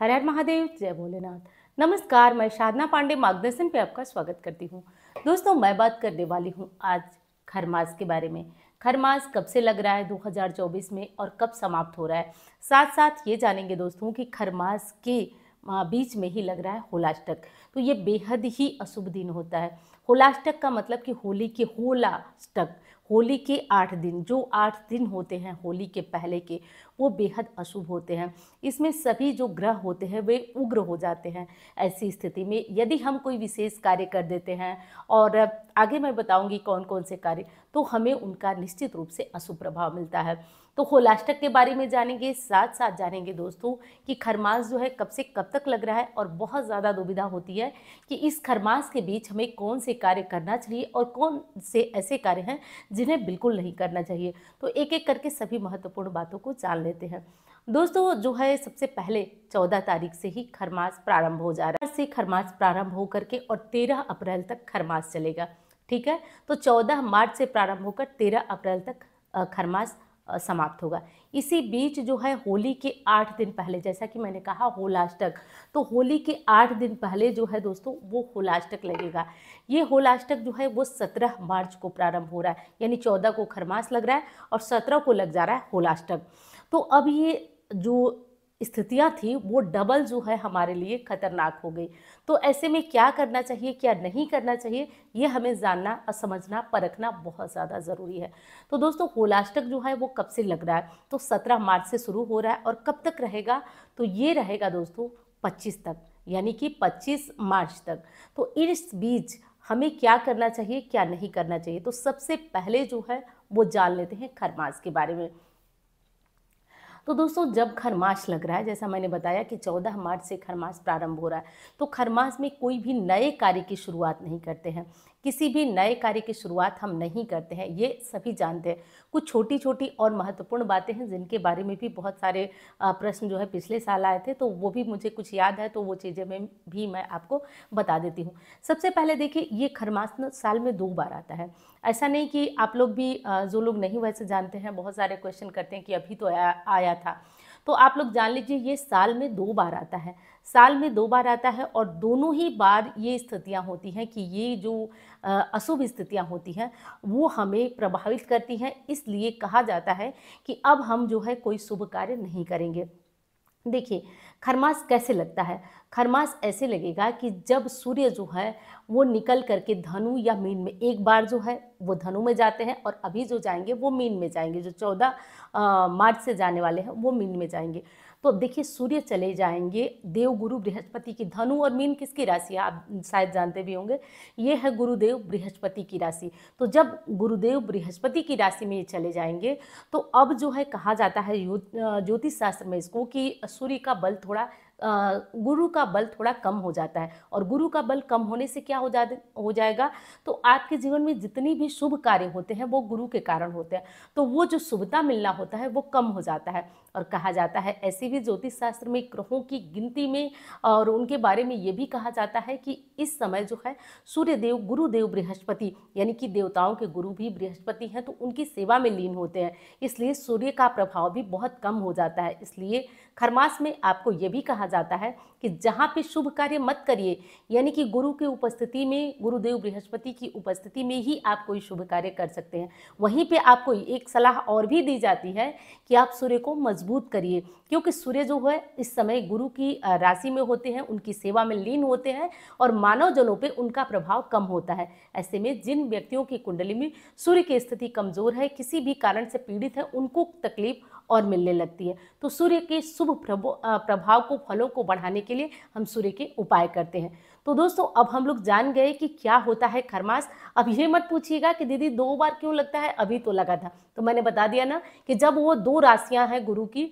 हर हर महादेव जय भोलेनाथ नमस्कार मैं साधना पांडे मार्गदर्शन पे आपका स्वागत करती हूँ दोस्तों मैं बात करने वाली हूँ आज खरमास के बारे में खरमास कब से लग रहा है 2024 में और कब समाप्त हो रहा है साथ साथ ये जानेंगे दोस्तों कि खरमास के बीच में ही लग रहा है होलाष्टक तो ये बेहद ही अशुभ दिन होता है होलाष्टक का मतलब कि होली के होलाष्टक होली के आठ दिन जो आठ दिन होते हैं होली के पहले के वो बेहद अशुभ होते हैं इसमें सभी जो ग्रह होते हैं वे उग्र हो जाते हैं ऐसी स्थिति में यदि हम कोई विशेष कार्य कर देते हैं और आगे मैं बताऊंगी कौन कौन से कार्य तो हमें उनका निश्चित रूप से अशुभ प्रभाव मिलता है तो होलाष्टक के बारे में जानेंगे साथ साथ जानेंगे दोस्तों कि खरमास जो है कब से कब तक लग रहा है और बहुत ज़्यादा दुविधा होती है कि इस खरमास के बीच हमें कौन से कार्य करना चाहिए और कौन से ऐसे कार्य हैं जिन्हें बिल्कुल नहीं करना चाहिए तो एक एक करके सभी महत्वपूर्ण बातों को जान लेते हैं दोस्तों जो है सबसे पहले चौदह तारीख से ही खरमास प्रारंभ हो जा रहा है से खरमास प्रारंभ हो करके और तेरह अप्रैल तक खरमास चलेगा ठीक है तो चौदह मार्च से प्रारंभ होकर तेरह अप्रैल तक खरमास समाप्त होगा इसी बीच जो है होली के आठ दिन पहले जैसा कि मैंने कहा होलाष्टक तो होली के आठ दिन पहले जो है दोस्तों वो होलाष्टक लगेगा ये होलाष्टक जो है वो सत्रह मार्च को प्रारंभ हो रहा है यानी चौदह को खरमास लग रहा है और सत्रह को लग जा रहा है होलाष्टक तो अब ये जो स्थितियां थी वो डबल जो है हमारे लिए खतरनाक हो गई तो ऐसे में क्या करना चाहिए क्या नहीं करना चाहिए ये हमें जानना और समझना परखना बहुत ज़्यादा ज़रूरी है तो दोस्तों होलाष्टक जो है वो कब से लग रहा है तो सत्रह मार्च से शुरू हो रहा है और कब तक रहेगा तो ये रहेगा दोस्तों पच्चीस तक यानी कि पच्चीस मार्च तक तो इस बीच हमें क्या करना चाहिए क्या नहीं करना चाहिए तो सबसे पहले जो है वो जान लेते हैं खरमास के बारे में तो दोस्तों जब खरमास लग रहा है जैसा मैंने बताया कि चौदह मार्च से खरमास प्रारंभ हो रहा है तो खरमास में कोई भी नए कार्य की शुरुआत नहीं करते हैं किसी भी नए कार्य की शुरुआत हम नहीं करते हैं ये सभी जानते हैं कुछ छोटी छोटी और महत्वपूर्ण बातें हैं जिनके बारे में भी बहुत सारे प्रश्न जो है पिछले साल आए थे तो वो भी मुझे कुछ याद है तो वो चीज़ें में भी मैं आपको बता देती हूँ सबसे पहले देखिए ये खरमासन साल में दो बार आता है ऐसा नहीं कि आप लोग भी जो लोग नहीं वैसे जानते हैं बहुत सारे क्वेश्चन करते हैं कि अभी तो आया, आया था तो आप लोग जान लीजिए ये साल में दो बार आता है साल में दो बार आता है और दोनों ही बार ये स्थितियाँ होती हैं कि ये जो अशुभ स्थितियाँ होती हैं वो हमें प्रभावित करती हैं इसलिए कहा जाता है कि अब हम जो है कोई शुभ कार्य नहीं करेंगे देखिए खरमास कैसे लगता है खरमास ऐसे लगेगा कि जब सूर्य जो है वो निकल करके धनु या मीन में एक बार जो है वो धनु में जाते हैं और अभी जो जाएंगे वो मीन में जाएंगे जो चौदह मार्च से जाने वाले हैं वो मीन में जाएंगे तो अब देखिए सूर्य चले जाएंगे देव गुरु बृहस्पति की धनु और मीन किसकी राशि है आप शायद जानते भी होंगे ये है गुरुदेव बृहस्पति की राशि तो जब गुरुदेव बृहस्पति की राशि में ये चले जाएंगे तो अब जो है कहा जाता है ज्योतिष शास्त्र में इसको कि सूर्य का बल थोड़ा गुरु का बल थोड़ा कम हो जाता है और गुरु का बल कम होने से क्या हो जा हो जाएगा तो आपके जीवन में जितनी भी शुभ कार्य होते हैं वो गुरु के कारण होते हैं तो वो जो शुभता मिलना होता है वो कम हो जाता है और कहा जाता है ऐसे भी ज्योतिष शास्त्र में ग्रहों की गिनती में और उनके बारे में ये भी कहा जाता है कि इस समय जो है सूर्यदेव गुरुदेव बृहस्पति यानी कि देवताओं के गुरु भी बृहस्पति हैं तो उनकी सेवा में लीन होते हैं इसलिए सूर्य का प्रभाव भी बहुत कम हो जाता है इसलिए खरमास में आपको ये भी कहा जाता है कि जहाँ पे शुभ कार्य मत करिए यानी कि गुरु की उपस्थिति में गुरुदेव बृहस्पति की उपस्थिति में ही आप कोई शुभ कार्य कर सकते हैं वहीं पे आपको एक सलाह और भी दी जाती है कि आप सूर्य को मजबूत मजबूत करिए क्योंकि सूर्य जो है इस समय गुरु की राशि में होते हैं उनकी सेवा में लीन होते हैं और मानव जनों पर उनका प्रभाव कम होता है ऐसे में जिन व्यक्तियों की कुंडली में सूर्य की स्थिति कमज़ोर है किसी भी कारण से पीड़ित है उनको तकलीफ और मिलने लगती है तो सूर्य के शुभ प्रभाव को फलों को बढ़ाने के लिए हम सूर्य के उपाय करते हैं तो दोस्तों अब हम लोग जान गए कि क्या होता है खरमास अब ये मत पूछिएगा कि दीदी दो बार क्यों लगता है अभी तो लगा था तो मैंने बता दिया ना कि जब वो दो राशियां हैं गुरु की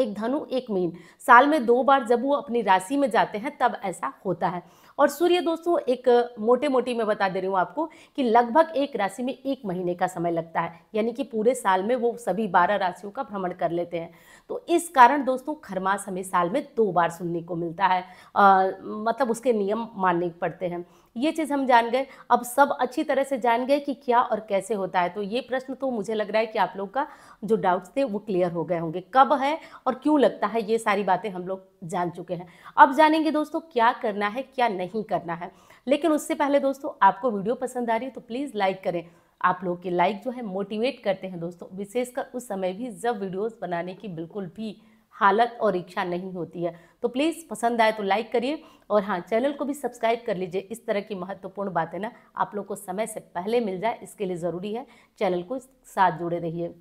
एक धनु एक मीन साल में दो बार जब वो अपनी राशि में जाते हैं तब ऐसा होता है और सूर्य दोस्तों एक मोटे मोटी मैं बता दे रही हूँ आपको कि लगभग एक राशि में एक महीने का समय लगता है यानी कि पूरे साल में वो सभी बारह राशियों का भ्रमण कर लेते हैं तो इस कारण दोस्तों खरमास हमें साल में दो बार सुनने को मिलता है आ, मतलब उसके नियम मानने पड़ते हैं ये चीज़ हम जान गए अब सब अच्छी तरह से जान गए कि क्या और कैसे होता है तो ये प्रश्न तो मुझे लग रहा है कि आप लोग का जो डाउट्स थे वो क्लियर हो गए होंगे कब है और क्यों लगता है ये सारी बातें हम लोग जान चुके हैं अब जानेंगे दोस्तों क्या करना है क्या नहीं करना है लेकिन उससे पहले दोस्तों आपको वीडियो पसंद आ रही है तो प्लीज़ लाइक करें आप लोग के लाइक जो है मोटिवेट करते हैं दोस्तों विशेषकर उस समय भी जब वीडियोज़ बनाने की बिल्कुल भी हालत और इच्छा नहीं होती है तो प्लीज़ पसंद आए तो लाइक करिए और हाँ चैनल को भी सब्सक्राइब कर लीजिए इस तरह की महत्वपूर्ण बातें ना आप लोग को समय से पहले मिल जाए इसके लिए ज़रूरी है चैनल को साथ जुड़े रहिए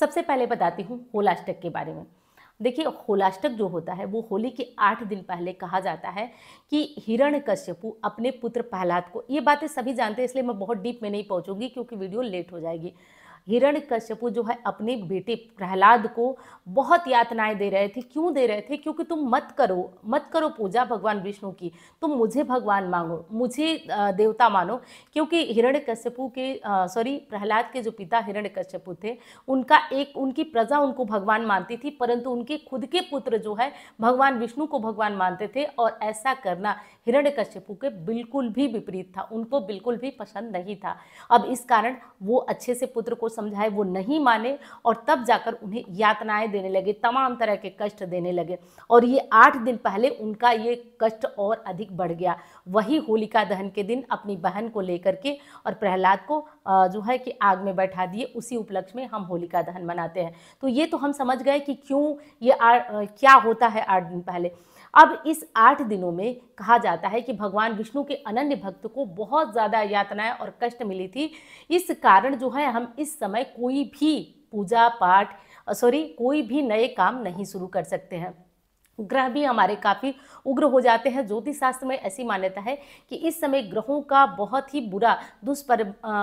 सबसे पहले बताती हूँ होलाष्टक के बारे में देखिए होलाष्टक जो होता है वो होली के आठ दिन पहले कहा जाता है कि हिरण कश्यपु अपने पुत्र प्रहलाद को ये बातें सभी जानते हैं इसलिए मैं बहुत डीप में नहीं पहुँचूंगी क्योंकि वीडियो लेट हो जाएगी कश्यपु जो है अपने बेटे प्रहलाद को बहुत यातनाएं दे रहे थे क्यों दे रहे थे क्योंकि तुम मत करो मत करो पूजा भगवान विष्णु की तुम मुझे भगवान मांगो मुझे देवता मानो क्योंकि कश्यपु के सॉरी प्रहलाद के जो पिता कश्यपु थे उनका एक उनकी प्रजा उनको भगवान मानती थी परंतु उनके खुद के पुत्र जो है भगवान विष्णु को भगवान मानते थे और ऐसा करना कश्यपु के बिल्कुल भी विपरीत था उनको बिल्कुल भी पसंद नहीं था अब इस कारण वो अच्छे से पुत्र को समझाए वो नहीं माने और तब जाकर उन्हें यातनाएं देने लगे तमाम तरह के कष्ट देने लगे और ये आठ दिन पहले उनका ये कष्ट और अधिक बढ़ गया वही होलिका दहन के दिन अपनी बहन को लेकर के और प्रहलाद को जो है कि आग में बैठा दिए उसी उपलक्ष्य में हम होलिका दहन मनाते हैं तो ये तो हम समझ गए कि क्यों ये आ, क्या होता है आठ दिन पहले अब इस आठ दिनों में कहा जाता है कि भगवान विष्णु के अनन्य भक्त को बहुत ज़्यादा यातनाएं और कष्ट मिली थी इस कारण जो है हम इस समय कोई भी पूजा पाठ सॉरी कोई भी नए काम नहीं शुरू कर सकते हैं ग्रह भी हमारे काफ़ी उग्र हो जाते हैं ज्योतिष शास्त्र में ऐसी मान्यता है कि इस समय ग्रहों का बहुत ही बुरा दुष्पर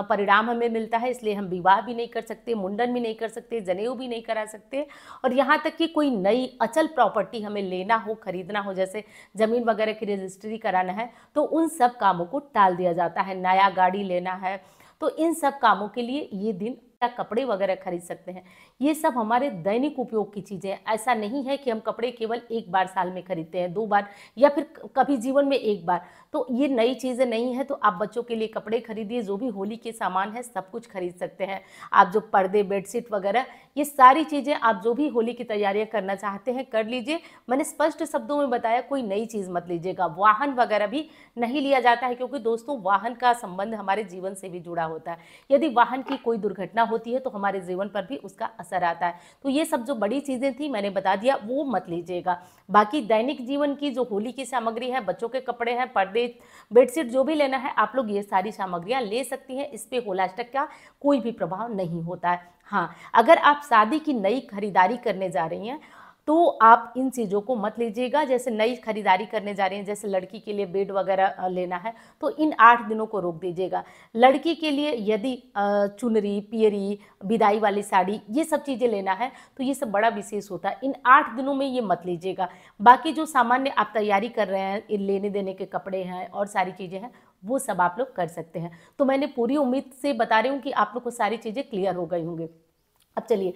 परिणाम हमें मिलता है इसलिए हम विवाह भी नहीं कर सकते मुंडन भी नहीं कर सकते जनेऊ भी नहीं करा सकते और यहाँ तक कि कोई नई अचल प्रॉपर्टी हमें लेना हो खरीदना हो जैसे ज़मीन वगैरह की रजिस्ट्री कराना है तो उन सब कामों को टाल दिया जाता है नया गाड़ी लेना है तो इन सब कामों के लिए ये दिन या कपड़े वगैरह खरीद सकते हैं ये सब हमारे दैनिक उपयोग की चीज़ें हैं ऐसा नहीं है कि हम कपड़े केवल एक बार साल में खरीदते हैं दो बार या फिर कभी जीवन में एक बार तो ये नई चीज़ें नहीं है तो आप बच्चों के लिए कपड़े खरीदिए जो भी होली के सामान है सब कुछ खरीद सकते हैं आप जो पर्दे बेडशीट वगैरह ये सारी चीज़ें आप जो भी होली की तैयारियाँ करना चाहते हैं कर लीजिए मैंने स्पष्ट शब्दों में बताया कोई नई चीज़ मत लीजिएगा वाहन वगैरह भी नहीं लिया जाता है क्योंकि दोस्तों वाहन का संबंध हमारे जीवन से भी जुड़ा होता है यदि वाहन की कोई दुर्घटना होती है तो हमारे जीवन पर भी उसका असर आता है तो ये सब जो बड़ी चीज़ें थी मैंने बता दिया वो मत लीजिएगा बाकी दैनिक जीवन की जो होली की सामग्री है बच्चों के कपड़े हैं पर्दे बेडशीट जो भी लेना है आप लोग ये सारी सामग्रियाँ ले सकती हैं इस पर होलास्टक का कोई भी प्रभाव नहीं होता है हाँ अगर आप शादी की नई खरीदारी करने जा रही हैं तो आप इन चीज़ों को मत लीजिएगा जैसे नई खरीदारी करने जा रहे हैं जैसे लड़की के लिए बेड वगैरह लेना है तो इन आठ दिनों को रोक दीजिएगा लड़की के लिए यदि चुनरी पियरी विदाई वाली साड़ी ये सब चीज़ें लेना है तो ये सब बड़ा विशेष होता है इन आठ दिनों में ये मत लीजिएगा बाकी जो सामान्य आप तैयारी कर रहे हैं लेने देने के कपड़े हैं और सारी चीज़ें हैं वो सब आप लोग कर सकते हैं तो मैंने पूरी उम्मीद से बता रही हूँ कि आप लोग को सारी चीज़ें क्लियर हो गई होंगी अब चलिए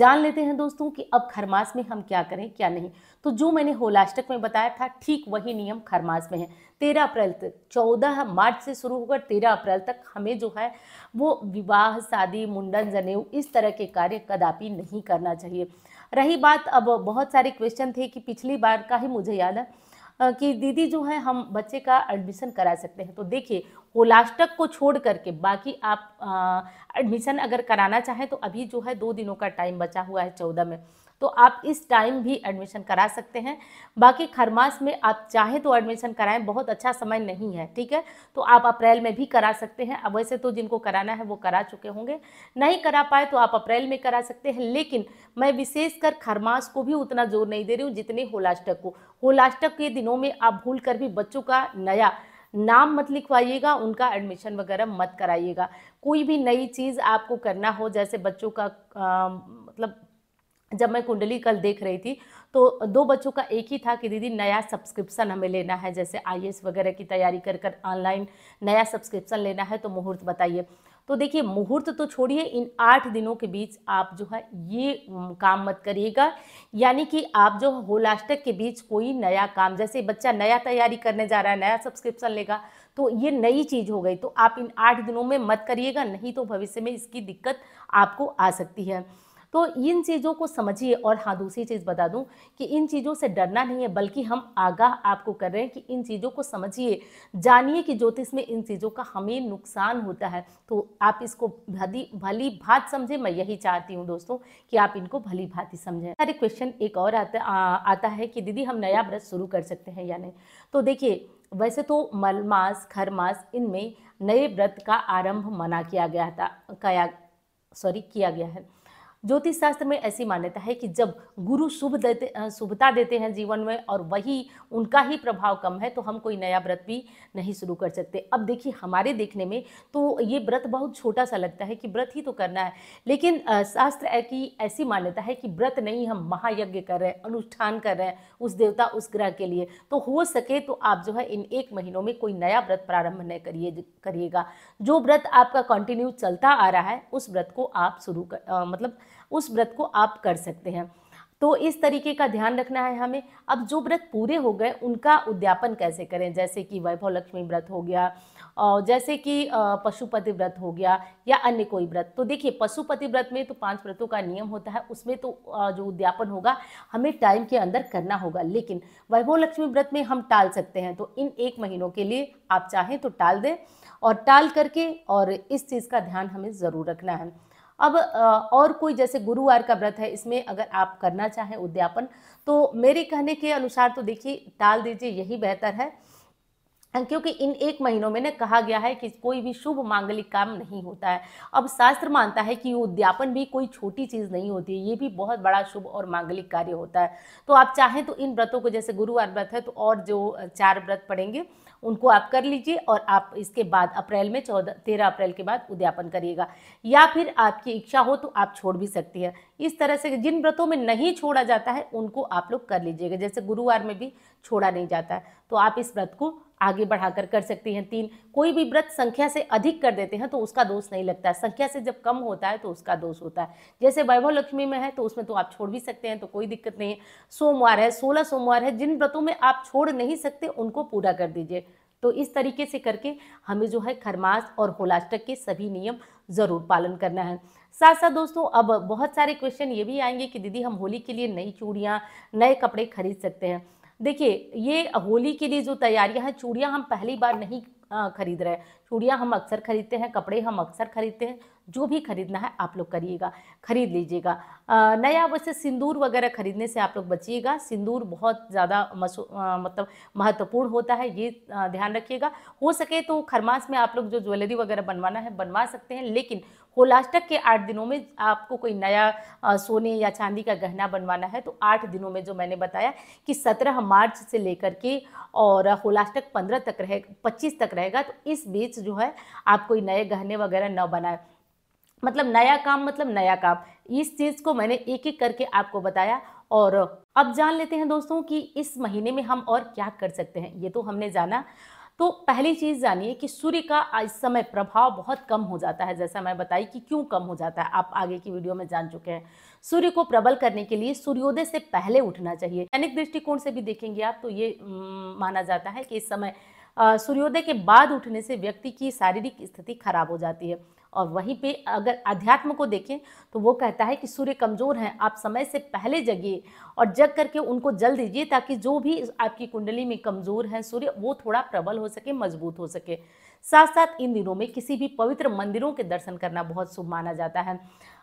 जान लेते हैं दोस्तों कि अब खरमास में हम क्या करें क्या नहीं तो जो मैंने होलाष्टक में बताया था ठीक वही नियम खरमास में है तेरह अप्रैल तक चौदह मार्च से शुरू होकर तेरह अप्रैल तक हमें जो है वो विवाह शादी मुंडन जनेऊ इस तरह के कार्य कदापि नहीं करना चाहिए रही बात अब बहुत सारे क्वेश्चन थे कि पिछली बार का ही मुझे याद है कि दीदी जो है हम बच्चे का एडमिशन करा सकते हैं तो देखिए होलास्टक को छोड़ करके बाकी आप एडमिशन अगर कराना चाहें तो अभी जो है दो दिनों का टाइम बचा हुआ है चौदह में तो आप इस टाइम भी एडमिशन करा सकते हैं बाकी खरमास में आप चाहे तो एडमिशन कराएं बहुत अच्छा समय नहीं है ठीक है तो आप अप्रैल में भी करा सकते हैं अब वैसे तो जिनको कराना है वो करा चुके होंगे नहीं करा पाए तो आप अप्रैल में करा सकते हैं लेकिन मैं विशेषकर खरमास को भी उतना जोर नहीं दे रही हूँ जितने होलाष्टक को होलाष्टक के दिनों में आप भूल कर भी बच्चों का नया नाम मत लिखवाइएगा उनका एडमिशन वगैरह मत कराइएगा कोई भी नई चीज़ आपको करना हो जैसे बच्चों का आ, मतलब जब मैं कुंडली कल देख रही थी तो दो बच्चों का एक ही था कि दीदी नया सब्सक्रिप्शन हमें लेना है जैसे आई वगैरह की तैयारी कर कर ऑनलाइन नया सब्सक्रिप्शन लेना है तो मुहूर्त बताइए तो देखिए मुहूर्त तो छोड़िए इन आठ दिनों के बीच आप जो है ये काम मत करिएगा यानी कि आप जो होलास्टक के बीच कोई नया काम जैसे बच्चा नया तैयारी करने जा रहा है नया सब्सक्रिप्शन लेगा तो ये नई चीज़ हो गई तो आप इन आठ दिनों में मत करिएगा नहीं तो भविष्य में इसकी दिक्कत आपको आ सकती है तो इन चीज़ों को समझिए और हाँ दूसरी चीज़ बता दूँ कि इन चीज़ों से डरना नहीं है बल्कि हम आगाह आपको कर रहे हैं कि इन चीज़ों को समझिए जानिए कि ज्योतिष में इन चीज़ों का हमें नुकसान होता है तो आप इसको भली भली भात समझें मैं यही चाहती हूँ दोस्तों कि आप इनको भली भांति समझें अरे क्वेश्चन एक और आता आ, आता है कि दीदी हम नया व्रत शुरू कर सकते हैं या नहीं तो देखिए वैसे तो मल मास खर मास इनमें नए व्रत का आरंभ मना किया गया था कया सॉरी किया गया है ज्योतिष शास्त्र में ऐसी मान्यता है कि जब गुरु शुभ देते शुभता देते हैं जीवन में और वही उनका ही प्रभाव कम है तो हम कोई नया व्रत भी नहीं शुरू कर सकते अब देखिए हमारे देखने में तो ये व्रत बहुत छोटा सा लगता है कि व्रत ही तो करना है लेकिन शास्त्र की ऐसी मान्यता है कि व्रत नहीं हम महायज्ञ कर रहे हैं अनुष्ठान कर रहे हैं उस देवता उस ग्रह के लिए तो हो सके तो आप जो है इन एक महीनों में कोई नया व्रत प्रारंभ नहीं करिए करिएगा जो व्रत आपका कंटिन्यू चलता आ रहा है उस व्रत को आप शुरू कर आ, मतलब उस व्रत को आप कर सकते हैं तो इस तरीके का ध्यान रखना है हमें अब जो व्रत पूरे हो गए उनका उद्यापन कैसे करें जैसे कि वैभव लक्ष्मी व्रत हो गया और जैसे कि पशुपति व्रत हो गया या अन्य कोई व्रत तो देखिए पशुपति व्रत में तो पांच व्रतों का नियम होता है उसमें तो जो उद्यापन होगा हमें टाइम के अंदर करना होगा लेकिन वैभव लक्ष्मी व्रत में हम टाल सकते हैं तो इन एक महीनों के लिए आप चाहें तो टाल दें और टाल करके और इस चीज़ का ध्यान हमें ज़रूर रखना है अब और कोई जैसे गुरुवार का व्रत है इसमें अगर आप करना चाहें उद्यापन तो मेरे कहने के अनुसार तो देखिए टाल दीजिए यही बेहतर है क्योंकि इन एक महीनों में ने कहा गया है कि कोई भी शुभ मांगलिक काम नहीं होता है अब शास्त्र मानता है कि उद्यापन भी कोई छोटी चीज़ नहीं होती है ये भी बहुत बड़ा शुभ और मांगलिक कार्य होता है तो आप चाहें तो इन व्रतों को जैसे गुरुवार व्रत है तो और जो चार व्रत पड़ेंगे उनको आप कर लीजिए और आप इसके बाद अप्रैल में चौदह तेरह अप्रैल के बाद उद्यापन करिएगा या फिर आपकी इच्छा हो तो आप छोड़ भी सकती है इस तरह से जिन व्रतों में नहीं छोड़ा जाता है उनको आप लोग कर लीजिएगा जैसे गुरुवार में भी छोड़ा नहीं जाता है तो आप इस व्रत को आगे बढ़ाकर कर सकती हैं तीन कोई भी व्रत संख्या से अधिक कर देते हैं तो उसका दोष नहीं लगता है संख्या से जब कम होता है तो उसका दोष होता है जैसे वैभव लक्ष्मी में है तो उसमें तो आप छोड़ भी सकते हैं तो कोई दिक्कत नहीं है सोमवार है सोलह सोमवार है जिन व्रतों में आप छोड़ नहीं सकते उनको पूरा कर दीजिए तो इस तरीके से करके हमें जो है खरमास और होलाष्टक के सभी नियम ज़रूर पालन करना है साथ साथ दोस्तों अब बहुत सारे क्वेश्चन ये भी आएंगे कि दीदी हम होली के लिए नई चूड़ियाँ नए कपड़े खरीद सकते हैं देखिए ये होली के लिए जो तैयारियां हैं चूड़ियाँ हम पहली बार नहीं खरीद रहे चूड़ियाँ हम अक्सर खरीदते हैं कपड़े हम अक्सर खरीदते हैं जो भी खरीदना है आप लोग करिएगा खरीद लीजिएगा नया वैसे सिंदूर वगैरह खरीदने से आप लोग बचिएगा सिंदूर बहुत ज़्यादा मतलब महत्वपूर्ण होता है ये ध्यान रखिएगा हो सके तो खरमास में आप लोग जो ज्वेलरी वगैरह बनवाना है बनवा सकते हैं लेकिन होलाष्टक के आठ दिनों में आपको कोई नया सोने या चांदी का गहना बनवाना है तो आठ दिनों में जो मैंने बताया कि सत्रह मार्च से लेकर के और होलाष्टक पंद्रह तक रहे पच्चीस तक रहेगा तो इस बीच जो है आप कोई नए गहने वगैरह न बनाए मतलब नया काम मतलब नया काम इस चीज़ को मैंने एक एक करके आपको बताया और अब जान लेते हैं दोस्तों कि इस महीने में हम और क्या कर सकते हैं ये तो हमने जाना तो पहली चीज़ जानिए कि सूर्य का इस समय प्रभाव बहुत कम हो जाता है जैसा मैं बताई कि क्यों कम हो जाता है आप आगे की वीडियो में जान चुके हैं सूर्य को प्रबल करने के लिए सूर्योदय से पहले उठना चाहिए दैनिक दृष्टिकोण से भी देखेंगे आप तो ये माना जाता है कि इस समय सूर्योदय के बाद उठने से व्यक्ति की शारीरिक स्थिति खराब हो जाती है और वहीं पे अगर अध्यात्म को देखें तो वो कहता है कि सूर्य कमज़ोर हैं आप समय से पहले जगिए और जग करके उनको जल दीजिए ताकि जो भी आपकी कुंडली में कमज़ोर हैं सूर्य वो थोड़ा प्रबल हो सके मजबूत हो सके साथ साथ इन दिनों में किसी भी पवित्र मंदिरों के दर्शन करना बहुत शुभ माना जाता है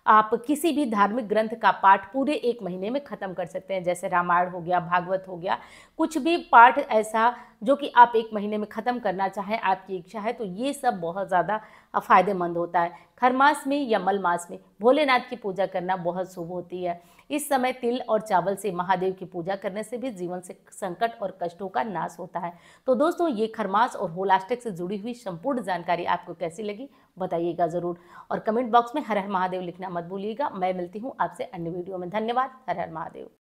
आप किसी भी धार्मिक ग्रंथ का पाठ पूरे एक महीने में ख़त्म कर सकते हैं जैसे रामायण हो गया भागवत हो गया कुछ भी पाठ ऐसा जो कि आप एक महीने में ख़त्म करना चाहें आपकी इच्छा है तो ये सब बहुत ज़्यादा फ़ायदेमंद होता है खरमास में या मलमास में भोलेनाथ की पूजा करना बहुत शुभ होती है इस समय तिल और चावल से महादेव की पूजा करने से भी जीवन से संकट और कष्टों का नाश होता है तो दोस्तों ये खरमास और होलास्टिक से जुड़ी हुई संपूर्ण जानकारी आपको कैसी लगी बताइएगा ज़रूर और कमेंट बॉक्स में हर हर महादेव लिखना मत भूलिएगा मैं मिलती हूँ आपसे अन्य वीडियो में धन्यवाद हर हर महादेव